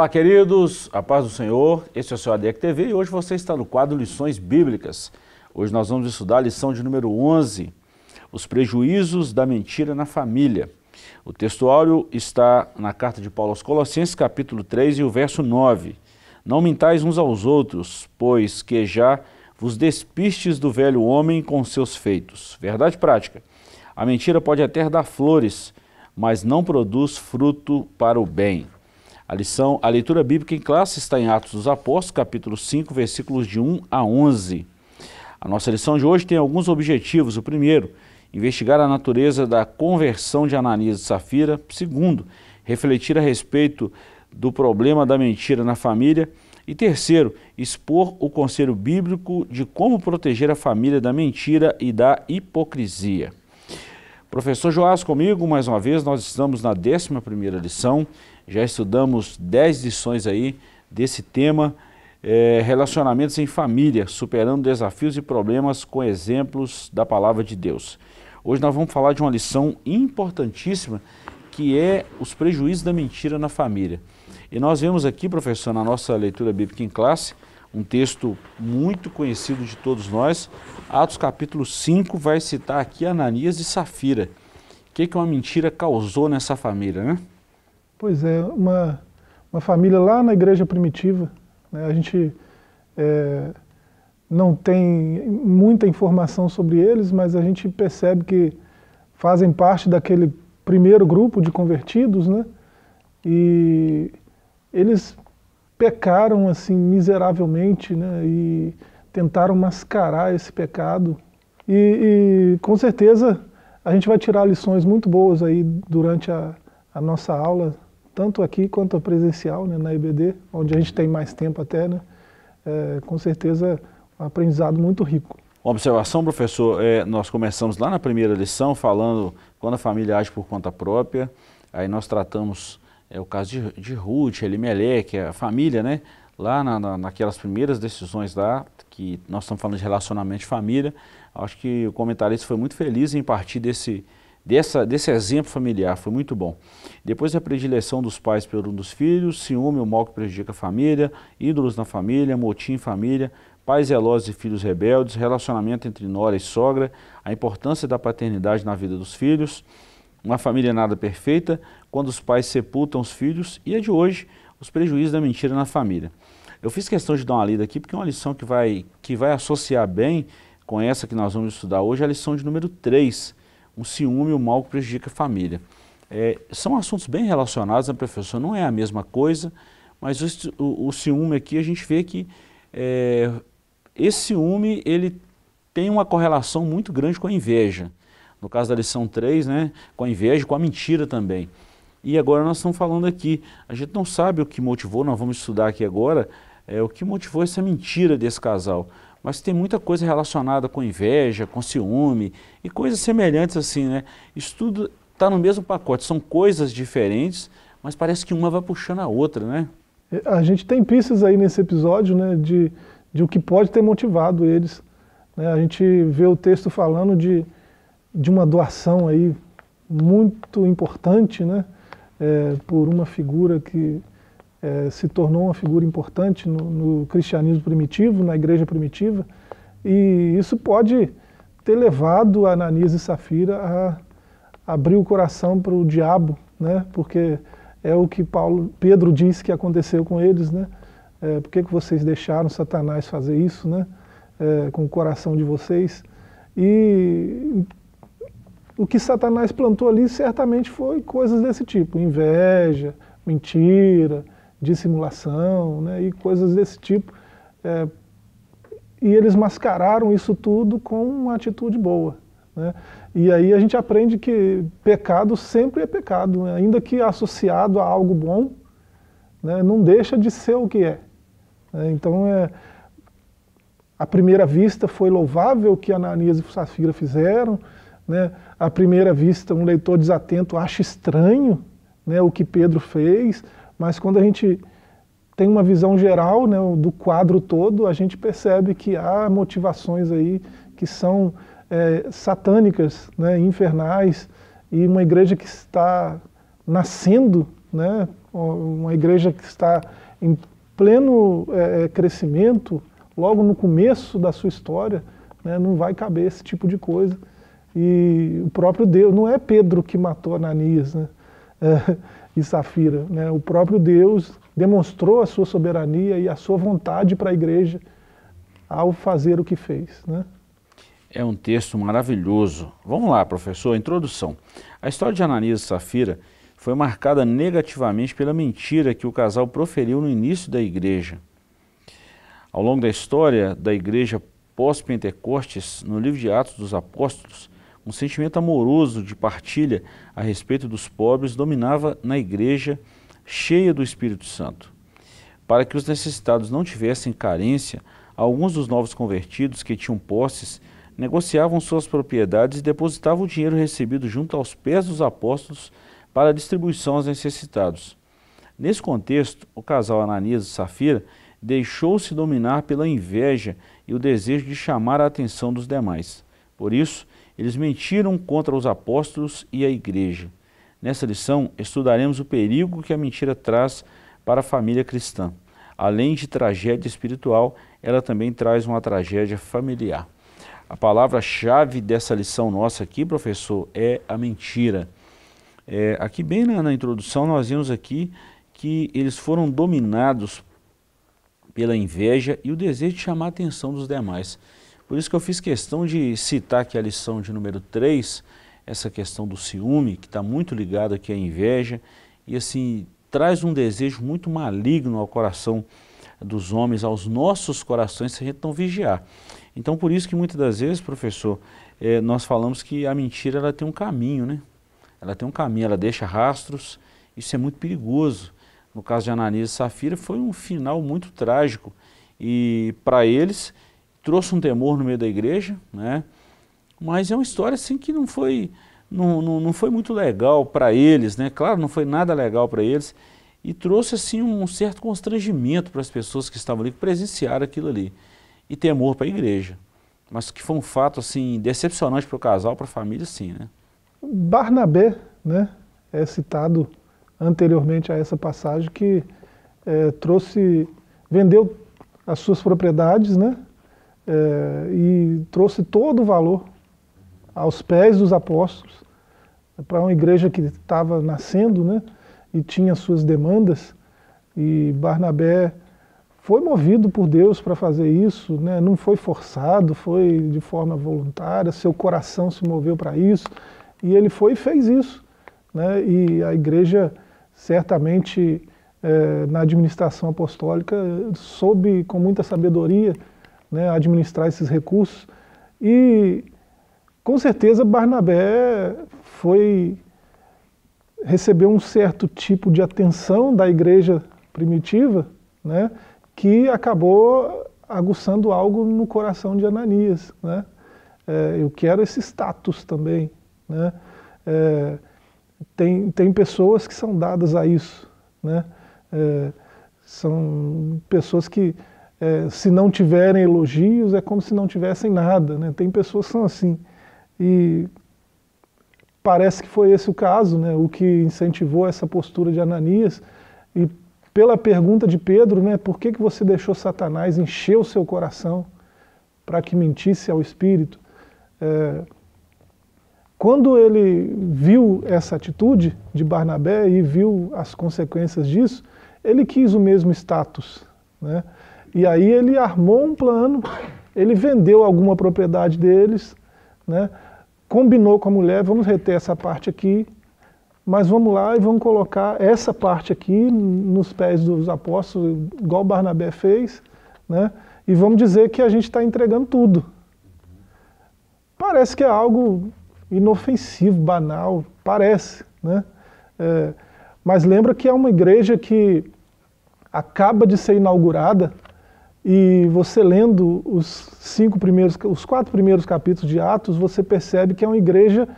Olá, queridos, a paz do Senhor. Este é o seu ADEC TV e hoje você está no quadro Lições Bíblicas. Hoje nós vamos estudar a lição de número 11, Os Prejuízos da Mentira na Família. O textuário está na carta de Paulo aos Colossenses, capítulo 3 e o verso 9. Não mintais uns aos outros, pois que já vos despistes do velho homem com seus feitos. Verdade prática. A mentira pode até dar flores, mas não produz fruto para o bem. A, lição, a leitura bíblica em classe está em Atos dos Apóstolos, capítulo 5, versículos de 1 a 11. A nossa lição de hoje tem alguns objetivos. O primeiro, investigar a natureza da conversão de Ananias e Safira. Segundo, refletir a respeito do problema da mentira na família. E terceiro, expor o conselho bíblico de como proteger a família da mentira e da hipocrisia. Professor Joás, comigo mais uma vez, nós estamos na 11 primeira lição já estudamos 10 lições aí desse tema, é, relacionamentos em família, superando desafios e problemas com exemplos da palavra de Deus. Hoje nós vamos falar de uma lição importantíssima que é os prejuízos da mentira na família. E nós vemos aqui, professor, na nossa leitura bíblica em classe, um texto muito conhecido de todos nós. Atos capítulo 5 vai citar aqui Ananias e Safira. O que, que uma mentira causou nessa família, né? Pois é, uma, uma família lá na igreja primitiva, né, a gente é, não tem muita informação sobre eles, mas a gente percebe que fazem parte daquele primeiro grupo de convertidos, né? E eles pecaram assim miseravelmente, né? E tentaram mascarar esse pecado. E, e com certeza a gente vai tirar lições muito boas aí durante a, a nossa aula tanto aqui quanto a presencial né, na EBD, onde a gente tem mais tempo até, né, é, com certeza um aprendizado muito rico. Uma observação, professor, é, nós começamos lá na primeira lição falando quando a família age por conta própria, aí nós tratamos é, o caso de, de Ruth, Elimelech, é a família, né? Lá na, na, naquelas primeiras decisões lá, que nós estamos falando de relacionamento de família, acho que o comentarista foi muito feliz em partir desse, dessa, desse exemplo familiar, foi muito bom. Depois a predileção dos pais pelo um dos filhos, ciúme ou mal que prejudica a família, ídolos na família, motim em família, pais zelosos e filhos rebeldes, relacionamento entre nora e sogra, a importância da paternidade na vida dos filhos, uma família nada perfeita, quando os pais sepultam os filhos e a é de hoje, os prejuízos da mentira na família. Eu fiz questão de dar uma lida aqui porque é uma lição que vai, que vai associar bem com essa que nós vamos estudar hoje, a lição de número 3, o ciúme o mal que prejudica a família. É, são assuntos bem relacionados, né, professor? Não é a mesma coisa, mas o, o, o ciúme aqui, a gente vê que é, esse ciúme, ele tem uma correlação muito grande com a inveja. No caso da lição 3, né, com a inveja com a mentira também. E agora nós estamos falando aqui, a gente não sabe o que motivou, nós vamos estudar aqui agora, é, o que motivou essa mentira desse casal mas tem muita coisa relacionada com inveja, com ciúme e coisas semelhantes assim, né? Isso tudo está no mesmo pacote, são coisas diferentes, mas parece que uma vai puxando a outra, né? É, a gente tem pistas aí nesse episódio, né, de, de o que pode ter motivado eles. Né? A gente vê o texto falando de, de uma doação aí muito importante, né, é, por uma figura que é, se tornou uma figura importante no, no, cristianismo primitivo, na igreja primitiva, e isso pode ter levado Ananias e Safira a abrir o coração para o diabo, né? porque é o que Paulo, Pedro disse que aconteceu com eles, né? É, por que, que vocês deixaram Satanás fazer isso, né? É, com o coração de vocês? E o que Satanás plantou ali certamente foi coisas desse tipo, inveja, mentira, de simulação né, e coisas desse tipo. É, e eles mascararam isso tudo com uma atitude boa. Né? E aí a gente aprende que pecado sempre é pecado, né? ainda que associado a algo bom, né? não deixa de ser o que é. Né. Então, é, à primeira vista, foi louvável o que Ananias e Safira fizeram. Né? À primeira vista, um leitor desatento acha estranho né, o que Pedro fez mas quando a gente tem uma visão geral né, do quadro todo, a gente percebe que há motivações aí que são é, satânicas, né, infernais, e uma igreja que está nascendo, né, uma igreja que está em pleno é, é, crescimento, logo no começo da sua história, né, não vai caber esse tipo de coisa. E o próprio Deus, não é Pedro que matou Ananias, né? É, e Safira. Né? O próprio Deus demonstrou a sua soberania e a sua vontade para a igreja ao fazer o que fez. Né? É um texto maravilhoso. Vamos lá, professor, introdução. A história de Ananias e Safira foi marcada negativamente pela mentira que o casal proferiu no início da igreja. Ao longo da história da igreja pós-Pentecostes, no livro de Atos dos Apóstolos, um sentimento amoroso de partilha a respeito dos pobres dominava na igreja cheia do Espírito Santo. Para que os necessitados não tivessem carência, alguns dos novos convertidos que tinham posses negociavam suas propriedades e depositavam o dinheiro recebido junto aos pés dos apóstolos para distribuição aos necessitados. Nesse contexto, o casal Ananias e Safira deixou-se dominar pela inveja e o desejo de chamar a atenção dos demais. Por isso, eles mentiram contra os apóstolos e a igreja. Nessa lição, estudaremos o perigo que a mentira traz para a família cristã. Além de tragédia espiritual, ela também traz uma tragédia familiar. A palavra-chave dessa lição nossa aqui, professor, é a mentira. É, aqui, bem na, na introdução, nós vimos aqui que eles foram dominados pela inveja e o desejo de chamar a atenção dos demais. Por isso que eu fiz questão de citar aqui a lição de número 3, essa questão do ciúme, que está muito ligado aqui à inveja, e assim, traz um desejo muito maligno ao coração dos homens, aos nossos corações, se a gente não vigiar. Então, por isso que muitas das vezes, professor, eh, nós falamos que a mentira ela tem um caminho, né? Ela tem um caminho, ela deixa rastros, isso é muito perigoso. No caso de Ananias e Safira, foi um final muito trágico. E para eles, trouxe um temor no meio da igreja, né? Mas é uma história assim que não foi, não, não, não foi muito legal para eles, né? Claro, não foi nada legal para eles e trouxe assim um certo constrangimento para as pessoas que estavam ali, que presenciaram aquilo ali e temor para a igreja. Mas que foi um fato assim decepcionante para o casal, para a família, sim, né? Barnabé, né? É citado anteriormente a essa passagem que é, trouxe, vendeu as suas propriedades, né? é, e trouxe todo o valor aos pés dos apóstolos para uma igreja que estava nascendo né, e tinha suas demandas. E Barnabé foi movido por Deus para fazer isso, né, não foi forçado, foi de forma voluntária, seu coração se moveu para isso. E ele foi e fez isso. Né, e a igreja certamente é, na administração apostólica soube com muita sabedoria né, administrar esses recursos. E com certeza Barnabé foi recebeu um certo tipo de atenção da igreja primitiva, né, que acabou aguçando algo no coração de Ananias, né? É, eu quero esse status também, né? É, tem, tem pessoas que são dadas a isso, né? É, são pessoas que é, se não tiverem elogios, é como se não tivessem nada. Né? Tem pessoas que são assim. E parece que foi esse o caso, né? o que incentivou essa postura de Ananias. E pela pergunta de Pedro, né, por que, que você deixou Satanás encher o seu coração para que mentisse ao Espírito? É, quando ele viu essa atitude de Barnabé e viu as consequências disso, ele quis o mesmo status. Né? E aí ele armou um plano, ele vendeu alguma propriedade deles, né? combinou com a mulher, vamos reter essa parte aqui, mas vamos lá e vamos colocar essa parte aqui nos pés dos apóstolos, igual Barnabé fez, né? e vamos dizer que a gente está entregando tudo. Parece que é algo inofensivo, banal, parece, né? É, mas lembra que é uma igreja que acaba de ser inaugurada, e você lendo os cinco primeiros, os quatro primeiros capítulos de Atos, você percebe que é uma igreja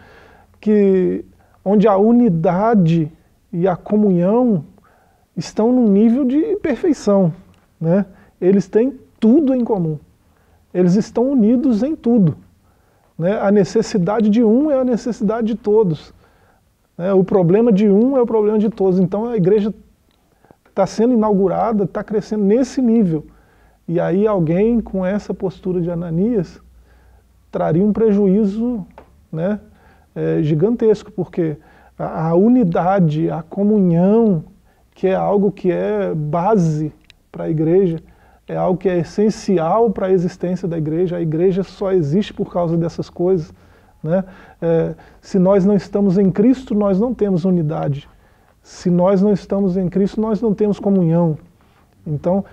que onde a unidade e a comunhão estão num nível de perfeição, né? Eles têm tudo em comum. Eles estão unidos em tudo. Né? A necessidade de um é a necessidade de todos. Né? O problema de um é o problema de todos. Então a igreja está sendo inaugurada, está crescendo nesse nível. E aí alguém com essa postura de Ananias traria um prejuízo né, é, gigantesco, porque a, a unidade, a comunhão, que é algo que é base para a igreja, é algo que é essencial para a existência da igreja. A igreja só existe por causa dessas coisas. Né? É, se nós não estamos em Cristo, nós não temos unidade. Se nós não estamos em Cristo, nós não temos comunhão. Então,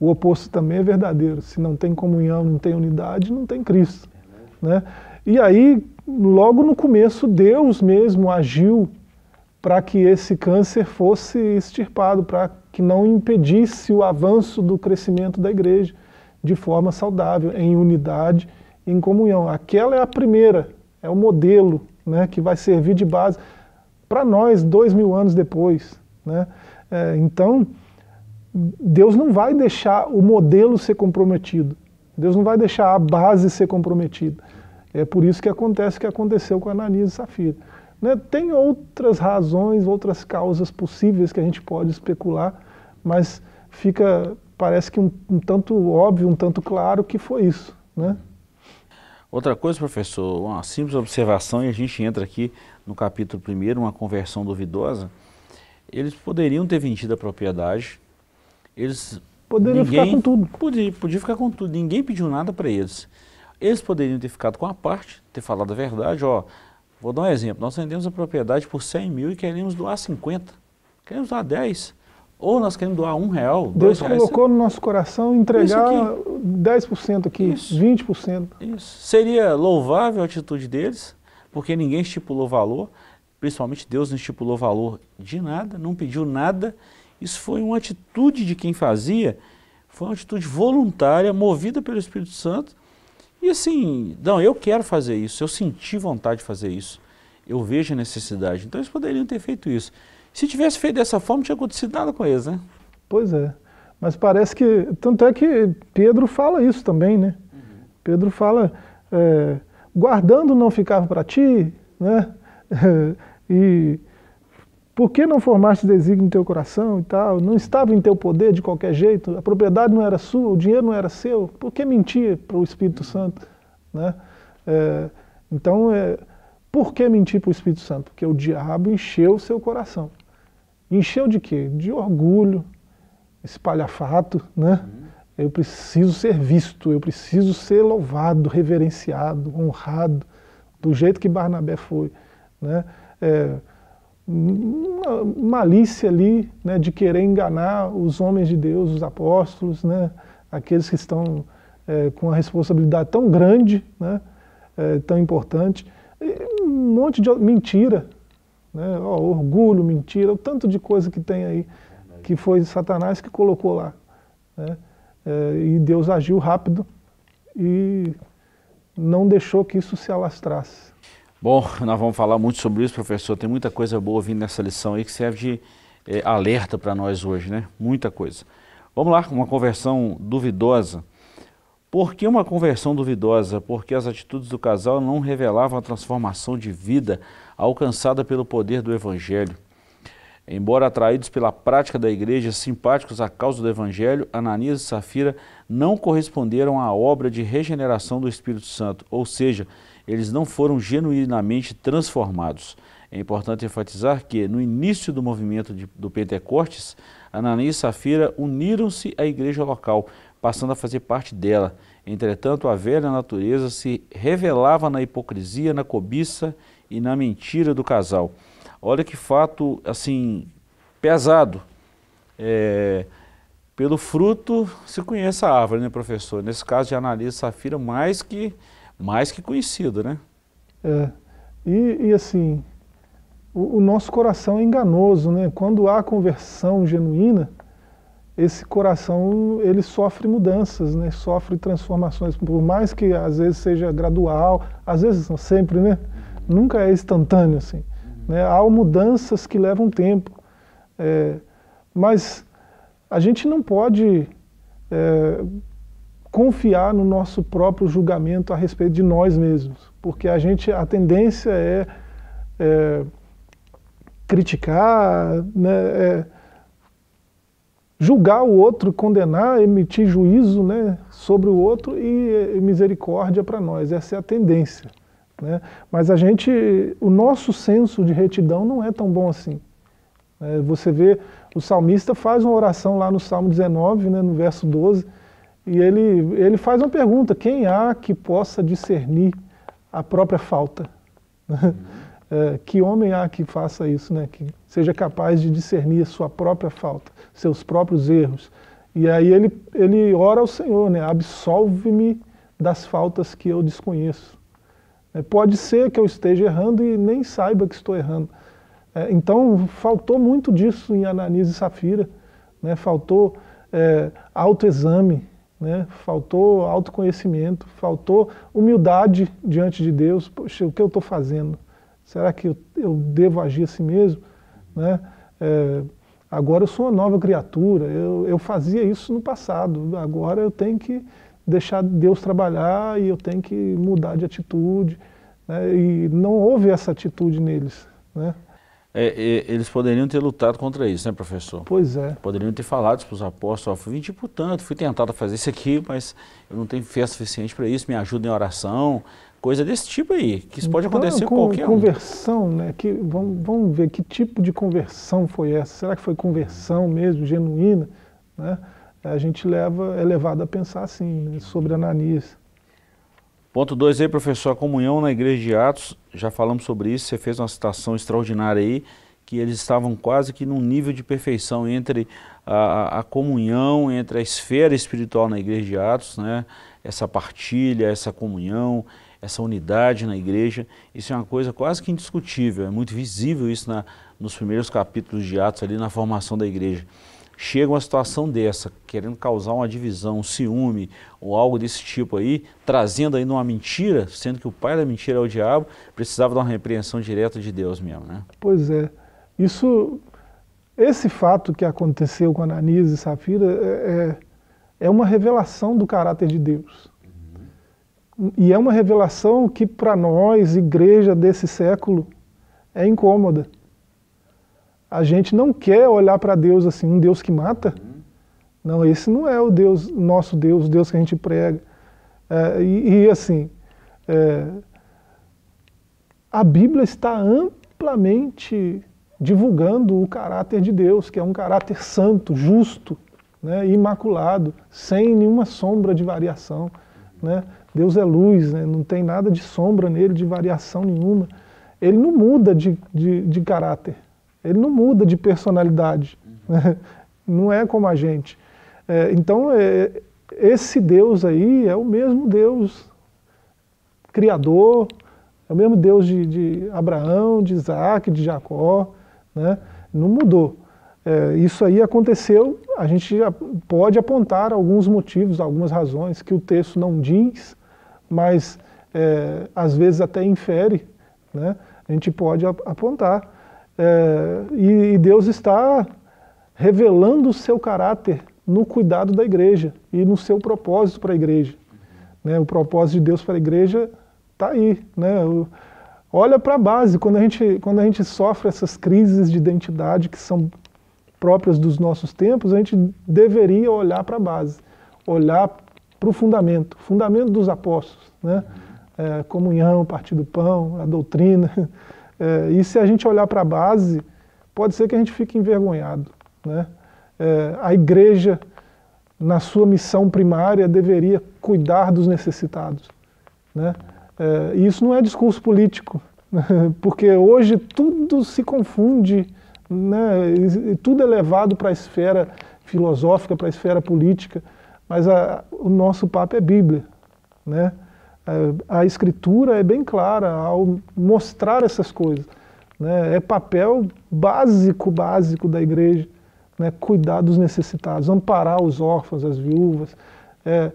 o oposto também é verdadeiro. Se não tem comunhão, não tem unidade, não tem Cristo. Né? E aí, logo no começo, Deus mesmo agiu para que esse câncer fosse extirpado, para que não impedisse o avanço do crescimento da igreja de forma saudável, em unidade, em comunhão. Aquela é a primeira, é o modelo né, que vai servir de base para nós dois mil anos depois. Né? É, então, Deus não vai deixar o modelo ser comprometido. Deus não vai deixar a base ser comprometida. É por isso que acontece o que aconteceu com Ananias e Safira. Né? Tem outras razões, outras causas possíveis que a gente pode especular, mas fica, parece que um, um tanto óbvio, um tanto claro que foi isso. Né? Outra coisa, professor, uma simples observação, e a gente entra aqui no capítulo 1, uma conversão duvidosa. Eles poderiam ter vendido a propriedade, eles poderiam ninguém, ficar com tudo. Podia, podia ficar com tudo. Ninguém pediu nada para eles. Eles poderiam ter ficado com a parte, ter falado a verdade. Ó, vou dar um exemplo. Nós vendemos a propriedade por 100 mil e queremos doar 50. Queremos doar 10. Ou nós queremos doar um real, Deus reais, colocou no nosso coração entregar aqui. 10% aqui, Isso. 20%. Isso. Seria louvável a atitude deles, porque ninguém estipulou valor, principalmente Deus não estipulou valor de nada, não pediu nada. Isso foi uma atitude de quem fazia, foi uma atitude voluntária, movida pelo Espírito Santo. E assim, não, eu quero fazer isso, eu senti vontade de fazer isso, eu vejo a necessidade. Então eles poderiam ter feito isso. Se tivesse feito dessa forma, não tinha acontecido nada com eles, né? Pois é. Mas parece que. Tanto é que Pedro fala isso também, né? Uhum. Pedro fala: é, guardando não ficava para ti, né? e por que não formaste desígnio no teu coração e tal? Não estava em teu poder de qualquer jeito? A propriedade não era sua, o dinheiro não era seu? Por que mentir para o Espírito Santo? Né? É, então, é, por que mentir para o Espírito Santo? Porque o diabo encheu o seu coração. Encheu de quê? De orgulho, espalhafato, né? Eu preciso ser visto, eu preciso ser louvado, reverenciado, honrado, do jeito que Barnabé foi, né? É, uma malícia ali né, de querer enganar os homens de Deus, os apóstolos, né, aqueles que estão é, com a responsabilidade tão grande, né, é, tão importante. E um monte de mentira, né, ó, orgulho, mentira, o tanto de coisa que tem aí, que foi Satanás que colocou lá. Né, é, e Deus agiu rápido e não deixou que isso se alastrasse. Bom, nós vamos falar muito sobre isso, professor. Tem muita coisa boa vindo nessa lição aí que serve de é, alerta para nós hoje, né? Muita coisa. Vamos lá, uma conversão duvidosa. Por que uma conversão duvidosa? Porque as atitudes do casal não revelavam a transformação de vida alcançada pelo poder do Evangelho. Embora atraídos pela prática da igreja, simpáticos à causa do Evangelho, Ananias e Safira não corresponderam à obra de regeneração do Espírito Santo, ou seja, eles não foram genuinamente transformados. É importante enfatizar que, no início do movimento de, do Pentecostes, Ananias e Safira uniram-se à igreja local, passando a fazer parte dela. Entretanto, a velha natureza se revelava na hipocrisia, na cobiça e na mentira do casal. Olha que fato, assim, pesado. É, pelo fruto se conhece a árvore, né, professor? Nesse caso de Ananias e Safira, mais que mais que conhecido, né? É. E, e assim, o, o, nosso coração é enganoso, né? Quando há conversão genuína, esse coração ele sofre mudanças, né? Sofre transformações, por mais que às vezes seja gradual, às vezes não sempre, né? Nunca é instantâneo assim. Né? Há mudanças que levam tempo, é, mas a gente não pode é, confiar no nosso próprio julgamento a respeito de nós mesmos, porque a gente a tendência é, é criticar, né, é, julgar o outro, condenar, emitir juízo né, sobre o outro e, e misericórdia para nós. Essa é a tendência. Né? Mas a gente, o nosso senso de retidão não é tão bom assim. É, você vê, o salmista faz uma oração lá no Salmo 19, né, no verso 12, e ele, ele faz uma pergunta: quem há que possa discernir a própria falta? É, que homem há que faça isso, né? que seja capaz de discernir a sua própria falta, seus próprios erros? E aí ele, ele ora ao Senhor: né? absolve-me das faltas que eu desconheço. É, pode ser que eu esteja errando e nem saiba que estou errando. É, então, faltou muito disso em Ananias e Safira, né? faltou é, autoexame né? faltou autoconhecimento, faltou humildade diante de Deus. Poxa, o que eu estou fazendo? Será que eu, eu, devo agir assim mesmo? Né? É, agora eu sou uma nova criatura, eu, eu fazia isso no passado, agora eu tenho que deixar Deus trabalhar e eu tenho que mudar de atitude. Né? E não houve essa atitude neles. Né? é, é, eles poderiam ter lutado contra isso, né, professor? Pois é. Poderiam ter falado para os apóstolos, ó, fui vinte por tanto, fui tentado a fazer isso aqui, mas eu não tenho fé suficiente para isso, me ajuda em oração, coisa desse tipo aí, que isso pode então, acontecer com qualquer conversão, um. né? Que vamos, vamos ver que tipo de conversão foi essa. Será que foi conversão mesmo genuína, né? A gente leva é levado a pensar assim né, sobre Ananias. Ponto 2 aí, professor, a comunhão na igreja de Atos, já falamos sobre isso, você fez uma citação extraordinária aí, que eles estavam quase que num nível de perfeição entre a, a, comunhão, entre a esfera espiritual na igreja de Atos, né? essa partilha, essa comunhão, essa unidade na igreja, isso é uma coisa quase que indiscutível, é muito visível isso na, nos primeiros capítulos de Atos ali na formação da igreja chega uma situação dessa, querendo causar uma divisão, um ciúme ou algo desse tipo aí, trazendo ainda uma mentira, sendo que o pai da mentira é o diabo, precisava de uma repreensão direta de Deus mesmo, né? Pois é. Isso, esse fato que aconteceu com Ananias e Safira é, é, é uma revelação do caráter de Deus. E é uma revelação que para nós, igreja desse século, é incômoda. A gente não quer olhar para Deus assim, um Deus que mata. Não, esse não é o Deus, nosso Deus, o Deus que a gente prega. É, e, e, assim, é, a Bíblia está amplamente divulgando o caráter de Deus, que é um caráter santo, justo, né, imaculado, sem nenhuma sombra de variação. Né? Deus é luz, né? não tem nada de sombra nele, de variação nenhuma. Ele não muda de, de, de caráter. Ele não muda de personalidade, uhum. né? não é como a gente. É, então, é, esse Deus aí é o mesmo Deus criador, é o mesmo Deus de, de Abraão, de Isaac, de Jacó, né? não mudou. É, isso aí aconteceu, a gente pode apontar alguns motivos, algumas razões que o texto não diz, mas é, às vezes até infere, né? a gente pode apontar. É, e, e Deus está revelando o seu caráter no cuidado da igreja e no seu propósito para a igreja. Né, o propósito de Deus para a igreja está aí. Né? O, olha para a base, quando a, gente, quando a gente sofre essas crises de identidade que são próprias dos nossos tempos, a gente deveria olhar para a base, olhar para o fundamento, fundamento dos apóstolos, né? É, comunhão, partir do pão, a doutrina, É, e se a gente olhar para a base, pode ser que a gente fique envergonhado. Né? É, a igreja, na sua missão primária, deveria cuidar dos necessitados. Né? É, e isso não é discurso político, porque hoje tudo se confunde, né? E tudo é levado para a esfera filosófica, para a esfera política, mas a, o nosso papo é Bíblia. Né? É, a escritura é bem clara ao mostrar essas coisas. Né? É papel básico, básico da igreja, né? cuidar dos necessitados, amparar os órfãos, as viúvas. É,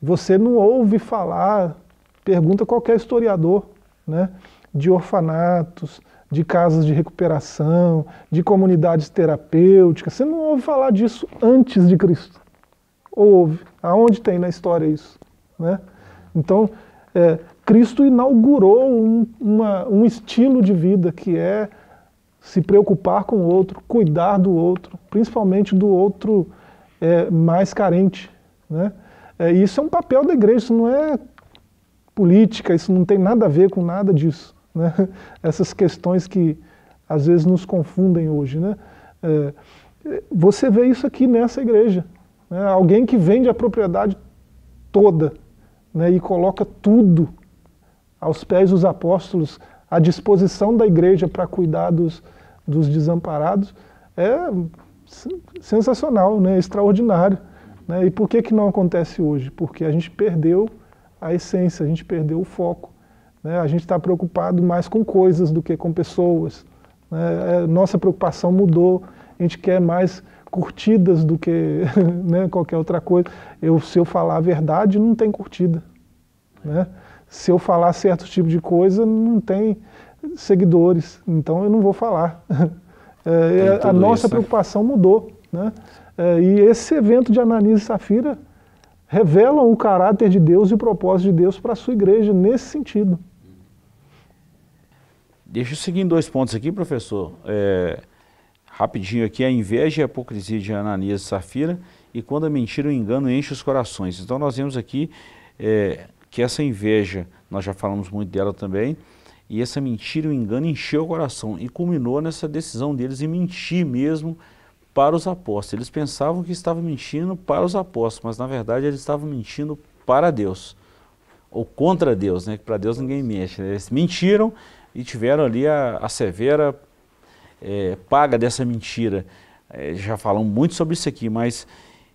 você não ouve falar, pergunta qualquer historiador, né? de orfanatos, de casas de recuperação, de comunidades terapêuticas. Você não ouve falar disso antes de Cristo. ouve. Aonde tem na história isso? Né? Então, é, Cristo inaugurou um, uma, um estilo de vida que é se preocupar com o outro, cuidar do outro, principalmente do outro é, mais carente. Né? É, isso é um papel da igreja, isso não é política, isso não tem nada a ver com nada disso. Né? Essas questões que às vezes nos confundem hoje. Né? É, você vê isso aqui nessa igreja. Né? Alguém que vende a propriedade toda né, e coloca tudo aos pés dos apóstolos, à disposição da igreja para cuidar dos, dos desamparados, é sensacional, né, extraordinário. Né? E por que, que não acontece hoje? Porque a gente perdeu a essência, a gente perdeu o foco. Né? A gente está preocupado mais com coisas do que com pessoas. Né? É, nossa preocupação mudou, a gente quer mais curtidas do que né, qualquer outra coisa. Eu, se eu falar a verdade, não tem curtida. Né? Se eu falar certo tipo de coisa, não tem seguidores. Então eu não vou falar. É, é, a nossa isso, né? preocupação mudou. Né? É, e esse evento de Ananias Safira revela o caráter de Deus e o propósito de Deus para a sua igreja nesse sentido. Deixa eu seguir em dois pontos aqui, professor. É, Rapidinho aqui, a inveja e a hipocrisia de Ananias e Safira, e quando a mentira e o engano enchem os corações. Então nós vemos aqui é, que essa inveja, nós já falamos muito dela também, e essa mentira e o engano encheu o coração e culminou nessa decisão deles em mentir mesmo para os apóstolos. Eles pensavam que estavam mentindo para os apóstolos, mas na verdade eles estavam mentindo para Deus, ou contra Deus, né? que para Deus ninguém mexe. Né? Eles mentiram e tiveram ali a, a severa é, paga dessa mentira. É, já falamos muito sobre isso aqui, mas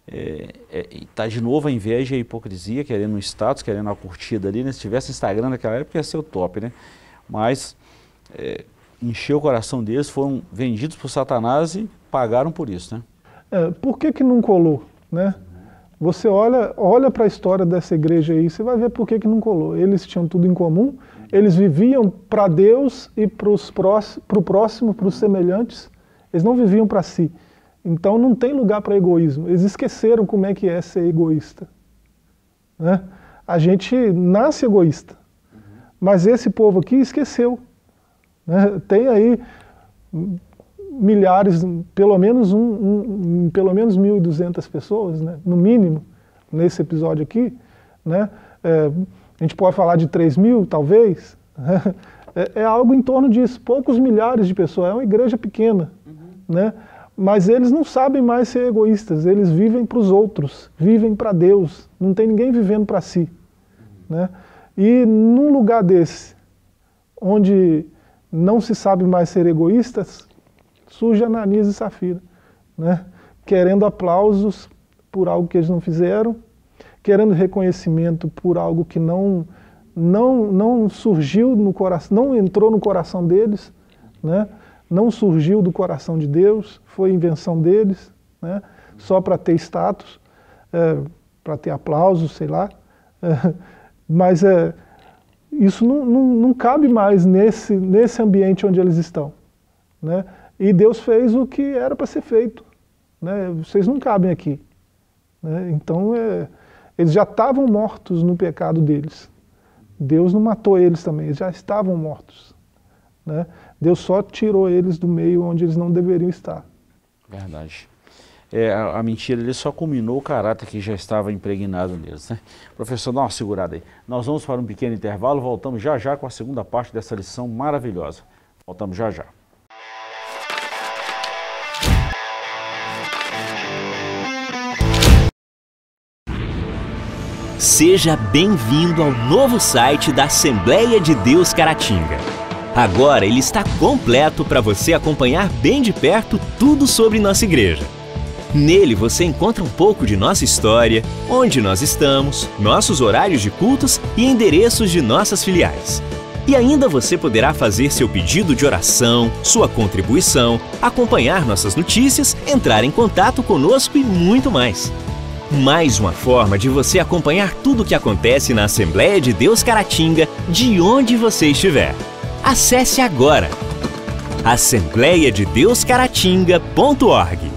está é, é tá de novo a inveja e a hipocrisia, querendo um status, querendo uma curtida ali. Né? Se tivesse Instagram naquela época ia ser o top, né? Mas é, encheu o coração deles, foram vendidos por Satanás e pagaram por isso, né? É, por que, que não colou, né? Você olha, olha para a história dessa igreja aí, você vai ver por que, que não colou. Eles tinham tudo em comum, eles viviam para Deus e para o pro próximo, para os semelhantes. Eles não viviam para si. Então não tem lugar para egoísmo. Eles esqueceram como é que é ser egoísta. Né? A gente nasce egoísta. Mas esse povo aqui esqueceu. Né? Tem aí milhares, pelo menos, um, um, pelo menos 1.200 pessoas, né? no mínimo, nesse episódio aqui. Né? É, a gente pode falar de 3 mil, talvez, é, é, algo em torno disso, poucos milhares de pessoas, é uma igreja pequena, uhum. né? Mas eles não sabem mais ser egoístas, eles vivem para os outros, vivem para Deus, não tem ninguém vivendo para si, uhum. né? E num lugar desse, onde não se sabe mais ser egoístas, surge Ananias e Safira, né? querendo aplausos por algo que eles não fizeram, querendo reconhecimento por algo que não não não surgiu no coração, não entrou no coração deles, né? Não surgiu do coração de Deus, foi invenção deles, né? Só para ter status, é, para ter aplauso, sei lá. É, mas é, isso não, não, não cabe mais nesse nesse ambiente onde eles estão, né? E Deus fez o que era para ser feito, né? Vocês não cabem aqui, né? Então é eles já estavam mortos no pecado deles. Deus não matou eles também, eles já estavam mortos. Né? Deus só tirou eles do meio onde eles não deveriam estar. Verdade. É, a, a, mentira ele só culminou o caráter que já estava impregnado neles. Né? Professor, dá uma segurada aí. Nós vamos para um pequeno intervalo, voltamos já já com a segunda parte dessa lição maravilhosa. Voltamos já já. Seja bem-vindo ao novo site da Assembleia de Deus Caratinga. Agora ele está completo para você acompanhar bem de perto tudo sobre nossa igreja. Nele você encontra um pouco de nossa história, onde nós estamos, nossos horários de cultos e endereços de nossas filiais. E ainda você poderá fazer seu pedido de oração, sua contribuição, acompanhar nossas notícias, entrar em contato conosco e muito mais. Mais uma forma de você acompanhar tudo o que acontece na Assembleia de Deus Caratinga, de onde você estiver. Acesse agora assembleiadedeuscaratinga.org.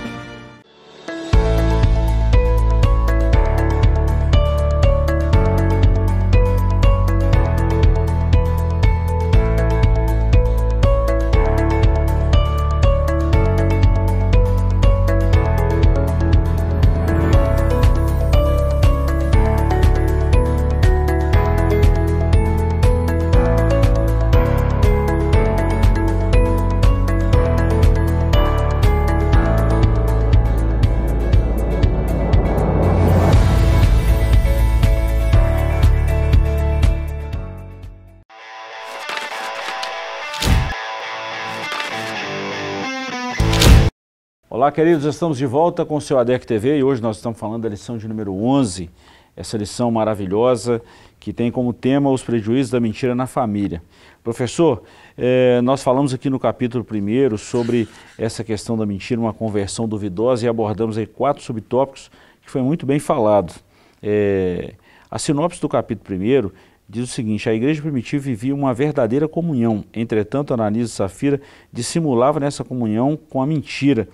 Olá, queridos, estamos de volta com o seu ADEC TV e hoje nós estamos falando da lição de número 11, essa lição maravilhosa que tem como tema os prejuízos da mentira na família. Professor, eh, nós falamos aqui no capítulo 1 sobre essa questão da mentira, uma conversão duvidosa e abordamos aí quatro subtópicos que foi muito bem falado. Eh, a sinopse do capítulo 1 diz o seguinte: a igreja primitiva vivia uma verdadeira comunhão. Entretanto, Ananias e Safira dissimulava nessa comunhão com a mentira.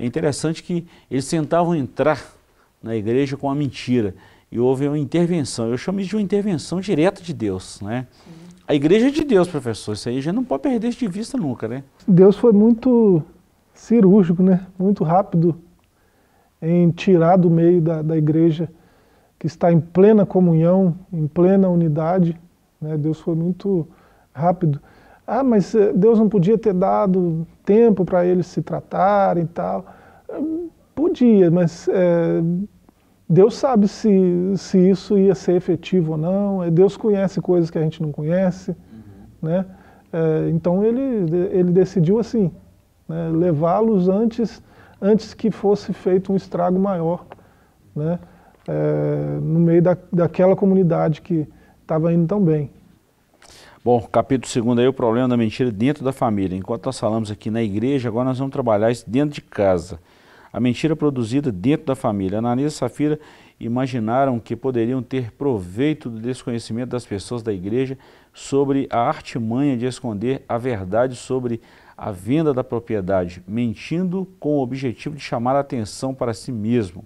É interessante que eles tentavam entrar na igreja com a mentira e houve uma intervenção. Eu chamo isso de uma intervenção direta de Deus, né? Sim. A igreja é de Deus, professor. Isso aí já não pode perder de vista nunca, né? Deus foi muito cirúrgico, né? Muito rápido em tirar do meio da, da igreja que está em plena comunhão, em plena unidade. Né? Deus foi muito rápido. Ah, mas eh, Deus não podia ter dado tempo para eles se tratarem e tal. Hum, podia, mas é, Deus sabe se, se isso ia ser efetivo ou não. Eh, Deus conhece coisas que a gente não conhece, uhum. né? É, então ele, ele decidiu assim, né, levá-los antes, antes que fosse feito um estrago maior, né? É, no meio da, daquela comunidade que estava indo tão bem. Bom, capítulo 2 aí, o problema da mentira dentro da família. Enquanto nós falamos aqui na igreja, agora nós vamos trabalhar isso dentro de casa. A mentira produzida dentro da família. Ananias e Safira imaginaram que poderiam ter proveito do desconhecimento das pessoas da igreja sobre a artimanha de esconder a verdade sobre a venda da propriedade, mentindo com o objetivo de chamar a atenção para si mesmo.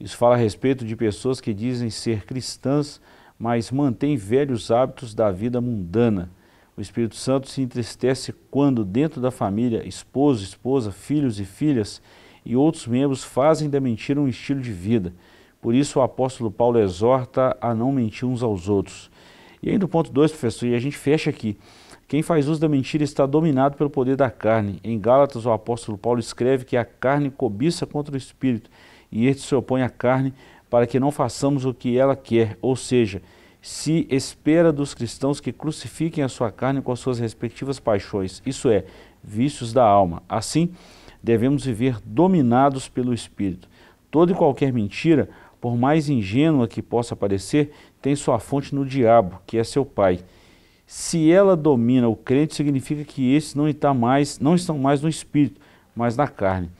Isso fala a respeito de pessoas que dizem ser cristãs, mas mantém velhos hábitos da vida mundana. O Espírito Santo se entristece quando, dentro da família, esposo, esposa, filhos e filhas e outros membros fazem da mentira um estilo de vida. Por isso, o apóstolo Paulo exorta a não mentir uns aos outros. E ainda o ponto 2, professor, e a gente fecha aqui. Quem faz uso da mentira está dominado pelo poder da carne. Em Gálatas, o apóstolo Paulo escreve que a carne cobiça contra o espírito e este se opõe à carne para que não façamos o que ela quer, ou seja, se espera dos cristãos que crucifiquem a sua carne com as suas respectivas paixões, isso é, vícios da alma. Assim, devemos viver dominados pelo Espírito. Toda e qualquer mentira, por mais ingênua que possa parecer, tem sua fonte no diabo, que é seu pai. Se ela domina o crente, significa que esses não, está mais, não estão mais no Espírito, mas na carne.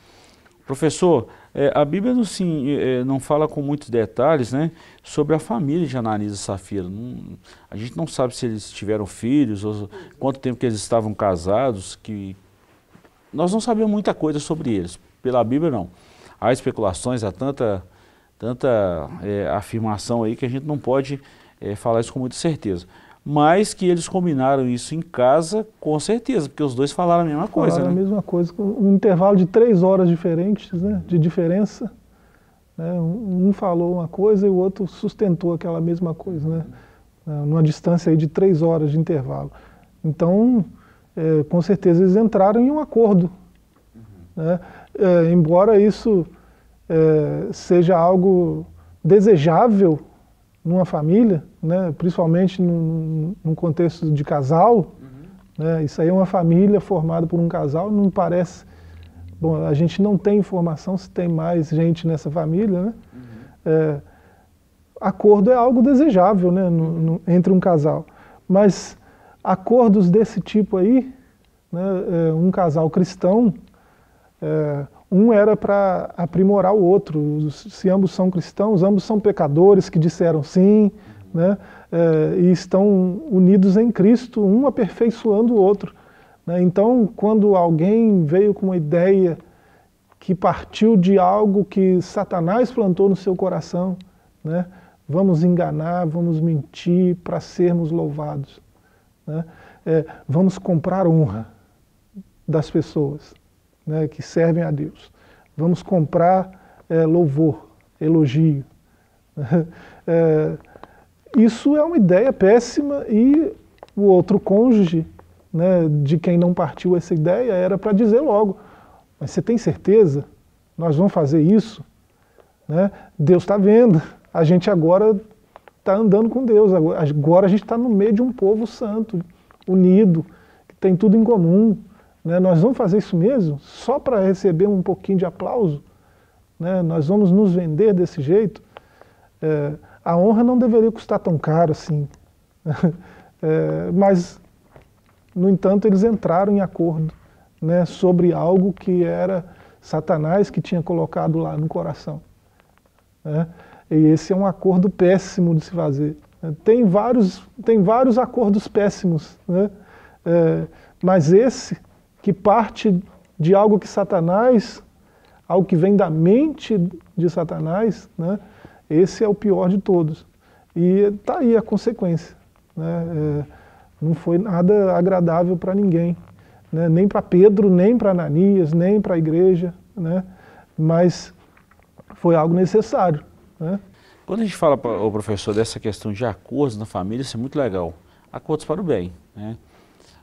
Professor, é, a Bíblia não, sim, é, é, não fala com muitos detalhes né, sobre a família de Ananias e Safira. Não, a gente não sabe se eles tiveram filhos, ou quanto tempo que eles estavam casados. Que... Nós não sabemos muita coisa sobre eles, pela Bíblia não. Há especulações, há tanta, tanta é, afirmação aí que a gente não pode é, falar isso com muita certeza mas que eles combinaram isso em casa, com certeza, porque os dois falaram a mesma falaram coisa. Falaram a né? mesma coisa, com um intervalo de três horas diferentes, né, de diferença. Né, um falou uma coisa e o outro sustentou aquela mesma coisa, né? né, numa distância aí de três horas de intervalo. Então, é, com certeza eles entraram em um acordo. Uhum. Né, é, embora isso é, seja algo desejável numa família, né, principalmente num, num contexto de casal, uhum. né, isso aí é uma família formada por um casal, não parece... Bom, a gente não tem informação se tem mais gente nessa família, né? Uhum. É, acordo é algo desejável né, no, no, entre um casal, mas acordos desse tipo aí, né, é, um casal cristão, é, um era para aprimorar o outro. Se ambos são cristãos, ambos são pecadores que disseram sim, né? É, e estão unidos em Cristo, um aperfeiçoando o outro. Né? Então, quando alguém veio com uma ideia que partiu de algo que Satanás plantou no seu coração, né? vamos enganar, vamos mentir para sermos louvados, né? é, vamos comprar honra das pessoas né, que servem a Deus. Vamos comprar é, louvor, elogio. É, isso é uma ideia péssima e o outro cônjuge né, de quem não partiu essa ideia era para dizer logo, mas você tem certeza? Nós vamos fazer isso? Né? Deus está vendo, a gente agora está andando com Deus, agora a gente está no meio de um povo santo, unido, que tem tudo em comum, né? Nós vamos fazer isso mesmo só para receber um pouquinho de aplauso? Né? Nós vamos nos vender desse jeito? É, a honra não deveria custar tão caro assim. É, mas, no entanto, eles entraram em acordo né, sobre algo que era Satanás que tinha colocado lá no coração. Né? E esse é um acordo péssimo de se fazer. Né? Tem vários, tem vários acordos péssimos, né? é, mas esse que parte de algo que Satanás, algo que vem da mente de Satanás, né? esse é o pior de todos. E está aí a consequência. Né? É, não foi nada agradável para ninguém, né? nem para Pedro, nem para Ananias, nem para a igreja, né? mas foi algo necessário. Né? Quando a gente fala, o professor, dessa questão de acordos na família, isso é muito legal. Acordos para o bem. Né?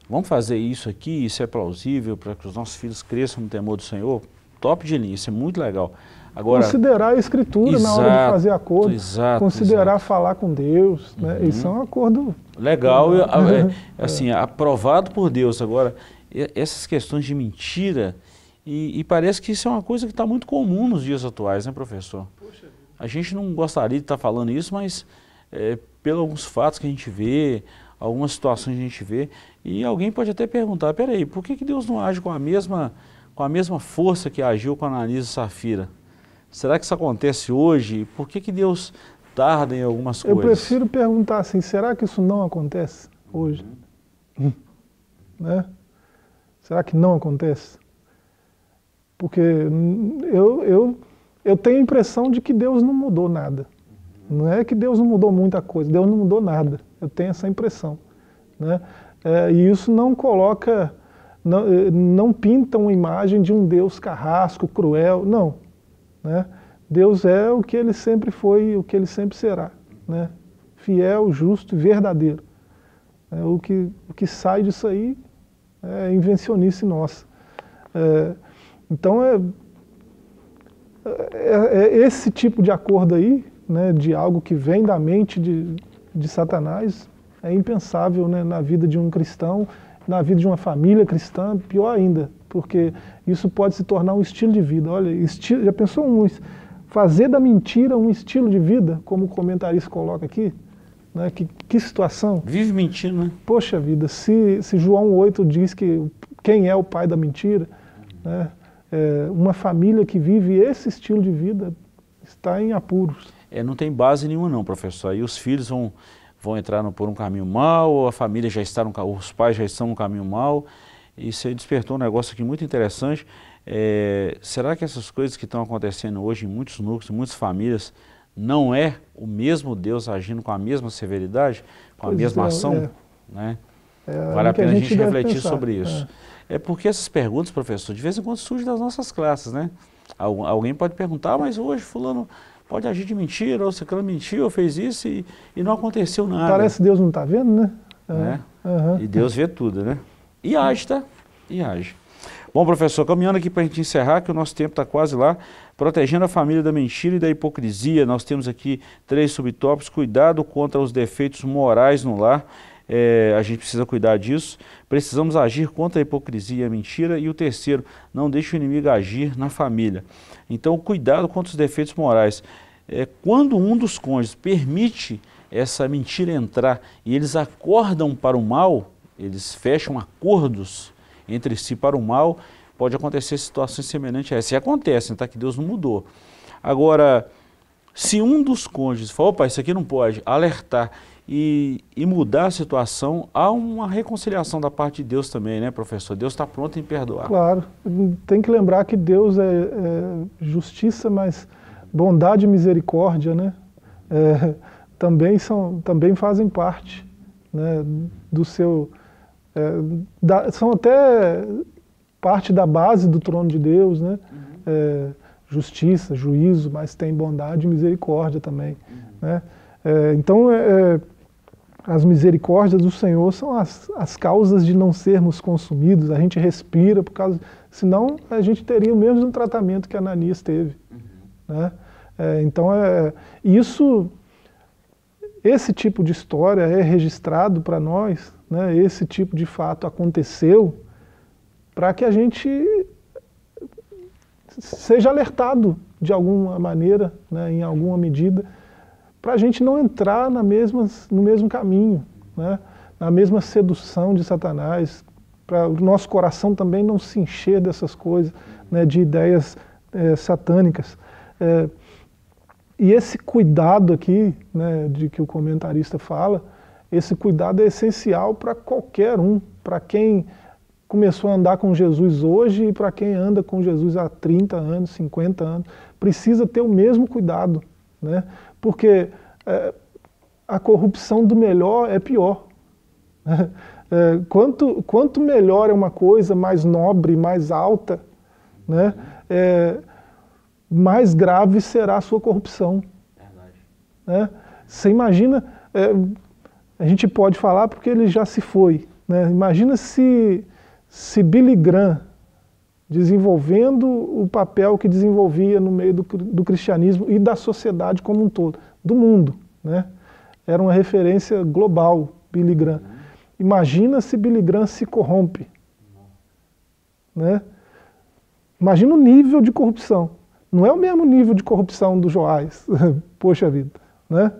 vamos fazer isso aqui, isso é plausível para que os nossos filhos cresçam no temor do Senhor? Top de linha, isso é muito legal. Agora, considerar a escritura exato, na hora de fazer acordo, exato, considerar exato. falar com Deus, né? Uhum. isso é um acordo legal, é, assim, é. aprovado por Deus. Agora, essas questões de mentira, e, e parece que isso é uma coisa que está muito comum nos dias atuais, né, professor? Poxa. A gente não gostaria de estar tá falando isso, mas é, pelos fatos que a gente vê, algumas situações que a gente vê, e alguém pode até perguntar, peraí, por que, que Deus não age com a, mesma, com a mesma força que agiu com a Ananisa Safira? Será que isso acontece hoje? Por que, que Deus tarda em algumas coisas? Eu prefiro perguntar assim, será que isso não acontece hoje? Uhum. né? Será que não acontece? Porque hum, eu, eu, eu tenho a impressão de que Deus não mudou nada. Não é que Deus não mudou muita coisa, Deus não mudou nada. Eu tenho essa impressão. Né? É, e isso não coloca, não, eh, não pinta uma imagem de um Deus carrasco, cruel, não. Né? Deus é o que ele sempre foi e o que ele sempre será. Né? Fiel, justo e verdadeiro. É, o, que, o que sai disso aí é invencionice nossa. É, então, é, é, é, é esse tipo de acordo aí, né, de algo que vem da mente de, de Satanás, é impensável né, na vida de um cristão, na vida de uma família cristã, pior ainda, porque isso pode se tornar um estilo de vida. Olha, estilo, já pensou um, fazer da mentira um estilo de vida, como o comentarista coloca aqui? Né? Que, que situação? Vive mentindo, né? Poxa vida, se, se João 8 diz que quem é o pai da mentira, né? É, uma família que vive esse estilo de vida está em apuros. É, não tem base nenhuma não, professor. Aí os filhos vão vão entrar no, por um caminho mal, ou a família já está no os pais já estão no caminho mal. E você despertou um negócio aqui muito interessante. É, será que essas coisas que estão acontecendo hoje em muitos núcleos, em muitas famílias, não é o mesmo Deus agindo com a mesma severidade, com pois a mesma então, ação? É. Né? É, é vale a pena a gente, gente refletir pensar, sobre é. isso. É. porque essas perguntas, professor, de vez em quando surgem das nossas classes, né? Algu alguém pode perguntar, ah, mas hoje fulano pode agir de mentira, ou você mentiu, fez isso e, e não aconteceu nada. Parece que Deus não está vendo, né? É. né? Uhum. E Deus vê tudo, né? E age, tá? E age. Bom, professor, caminhando aqui para a gente encerrar, que o nosso tempo está quase lá. Protegendo a família da mentira e da hipocrisia, nós temos aqui três subtópicos. Cuidado contra os defeitos morais no lar. É, a gente precisa cuidar disso. Precisamos agir contra a hipocrisia e a mentira. E o terceiro, não deixe o inimigo agir na família. Então, cuidado contra os defeitos morais. É, quando um dos cônjuges permite essa mentira entrar e eles acordam para o mal, eles fecham acordos entre si para o mal, pode acontecer situações semelhantes a essa. E acontece. tá? Que Deus não mudou. Agora, se um dos cônjuges fala, opa, isso aqui não pode, alertar e, e, mudar a situação, há uma reconciliação da parte de Deus também, né, professor? Deus está pronto em perdoar. Claro, tem que lembrar que Deus é, é justiça, mas bondade e misericórdia, né? É, também são, também fazem parte, né, do seu, é, da, são até parte da base do trono de Deus, né? Uhum. É, justiça, juízo, mas tem bondade e misericórdia também, uhum. né? É, então é, é as misericórdias do Senhor são as, as causas de não sermos consumidos, a gente respira por causa. Senão a gente teria o mesmo tratamento que Ananias teve. Uhum. Né? É, então, é, isso, esse tipo de história é registrado para nós, né? esse tipo de fato aconteceu, para que a gente seja alertado de alguma maneira, né? em alguma medida para a gente não entrar na mesma, no mesmo caminho, né? na mesma sedução de Satanás, para o nosso coração também não se encher dessas coisas, né? de ideias é, satânicas. É, e esse cuidado aqui, né, de que o comentarista fala, esse cuidado é essencial para qualquer um, para quem começou a andar com Jesus hoje e para quem anda com Jesus há 30 anos, 50 anos, precisa ter o mesmo cuidado, né? porque é, a corrupção do melhor é pior. É, quanto, quanto melhor é uma coisa, mais nobre, mais alta, né, é, mais grave será a sua corrupção. Verdade. Né? Você imagina, é, a gente pode falar porque ele já se foi, né? imagina se, se Billy Graham desenvolvendo o papel que desenvolvia no meio do, do cristianismo e da sociedade como um todo, do mundo. Né? Era uma referência global, Billy Graham. Imagina se Billy Graham se corrompe. Né? Imagina o nível de corrupção. Não é o mesmo nível de corrupção do Joás, poxa vida. Né?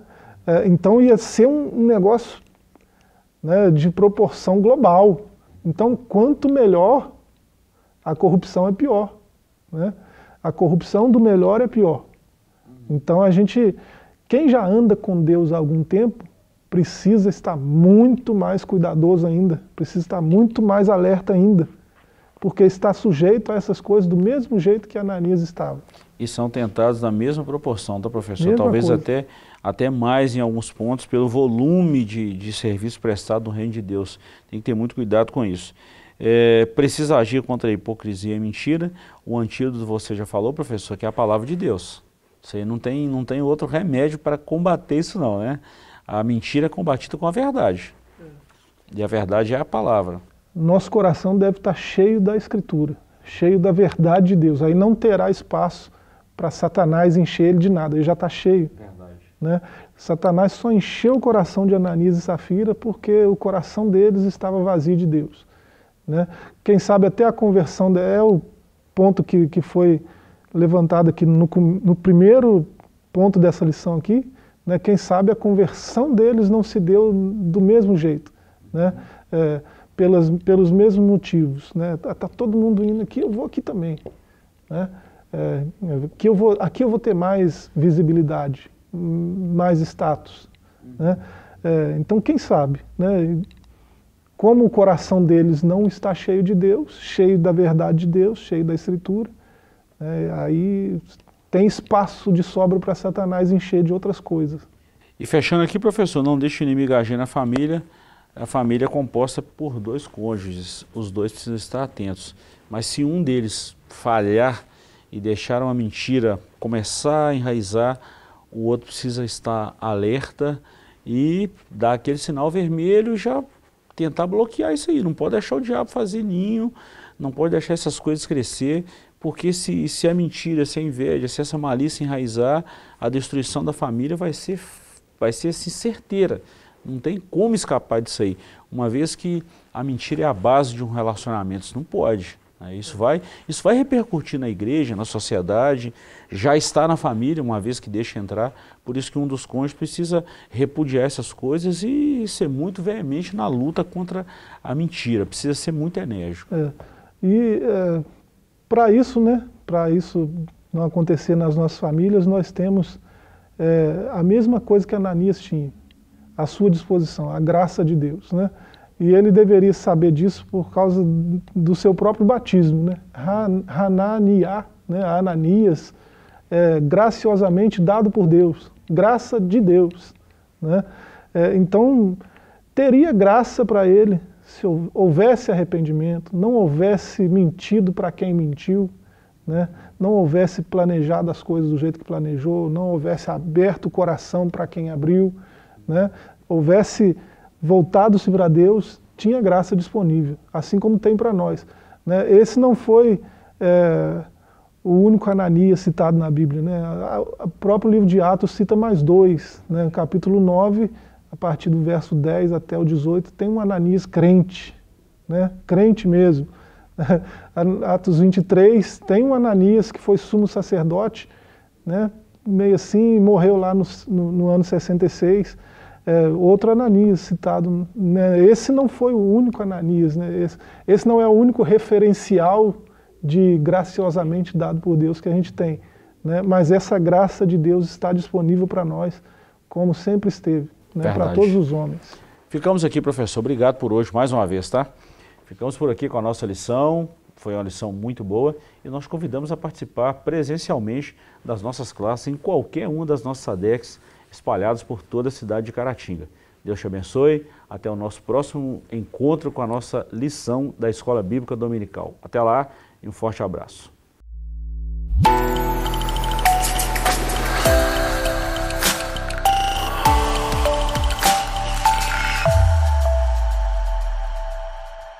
É, então ia ser um negócio né, de proporção global. Então, quanto melhor a corrupção é pior. Né? A corrupção do melhor é pior. Então a gente, quem já anda com Deus há algum tempo, precisa estar muito mais cuidadoso ainda, precisa estar muito mais alerta ainda, porque está sujeito a essas coisas do mesmo jeito que Ananias estava. E são tentados na mesma proporção, tá, professor? Mesma Talvez até, até mais em alguns pontos, pelo volume de, de serviço prestado no reino de Deus. Tem que ter muito cuidado com isso. É, precisa agir contra a hipocrisia e mentira. O antídoto você já falou, professor, que é a palavra de Deus. Você não tem, não tem outro remédio para combater isso não, né? A mentira é combatida com a verdade. E a verdade é a palavra. Nosso coração deve estar tá cheio da escritura, cheio da verdade de Deus. Aí não terá espaço para Satanás encher ele de nada, ele já está cheio. Verdade. Né? Satanás só encheu o coração de Ananias e Safira porque o coração deles estava vazio de Deus. Né? Quem sabe até a conversão é o ponto que, que foi levantado aqui no, no primeiro ponto dessa lição aqui. Né? Quem sabe a conversão deles não se deu do mesmo jeito, né? É, pelas, pelos mesmos motivos. Né? Tá, tá, todo mundo indo aqui, eu vou aqui também. Né? É, aqui, eu vou, aqui eu vou ter mais visibilidade, hum, mais status. Né? É, então, quem sabe? Né? como o coração deles não está cheio de Deus, cheio da verdade de Deus, cheio da Escritura, né, aí tem espaço de sobra para Satanás encher de outras coisas. E fechando aqui, professor, não deixe o inimigo agir na família. A família é composta por dois cônjuges, os dois precisam estar atentos. Mas se um deles falhar e deixar uma mentira começar a enraizar, o outro precisa estar alerta e dar aquele sinal vermelho e já tentar bloquear isso aí. Não pode deixar o diabo fazer ninho, não pode deixar essas coisas crescer, porque se, se a é mentira, se a é inveja, se é essa malícia enraizar, a destruição da família vai ser, vai ser assim, certeira. Não tem como escapar disso aí. Uma vez que a mentira é a base de um relacionamento, isso não pode. Né? Isso vai, isso vai repercutir na igreja, na sociedade, já está na família, uma vez que deixa entrar. Por isso que um dos cônjuges precisa repudiar essas coisas e ser muito veemente na luta contra a mentira. Precisa ser muito enérgico. É. E é, para isso, né, para isso não acontecer nas nossas famílias, nós temos é, a mesma coisa que Ananias tinha, à sua disposição, a graça de Deus, né? E ele deveria saber disso por causa do seu próprio batismo. Né? Hanania, né? Ananias, é, graciosamente dado por Deus, graça de Deus. Né? É, então, teria graça para ele se houvesse arrependimento, não houvesse mentido para quem mentiu, né? não houvesse planejado as coisas do jeito que planejou, não houvesse aberto o coração para quem abriu, né? houvesse Voltado voltado-se para Deus, tinha graça disponível, assim como tem para nós. Né? Esse não foi é, o único Ananias citado na Bíblia. Né? O próprio livro de Atos cita mais dois. Né? Capítulo 9, a partir do verso 10 até o 18, tem um Ananias crente, né? crente mesmo. Atos 23, tem um Ananias que foi sumo sacerdote, né? meio assim, morreu lá no, no, no ano 66 é, outro Ananias citado. Né? Esse não foi o único Ananias, né? esse, esse não é o único referencial de graciosamente dado por Deus que a gente tem. Né? Mas essa graça de Deus está disponível para nós, como sempre esteve, né? para todos os homens. Ficamos aqui, professor. Obrigado por hoje mais uma vez, tá? Ficamos por aqui com a nossa lição. Foi uma lição muito boa e nós convidamos a participar presencialmente das nossas classes em qualquer uma das nossas ADECs espalhados por toda a cidade de Caratinga. Deus te abençoe. Até o nosso próximo encontro com a nossa lição da Escola Bíblica Dominical. Até lá e um forte abraço.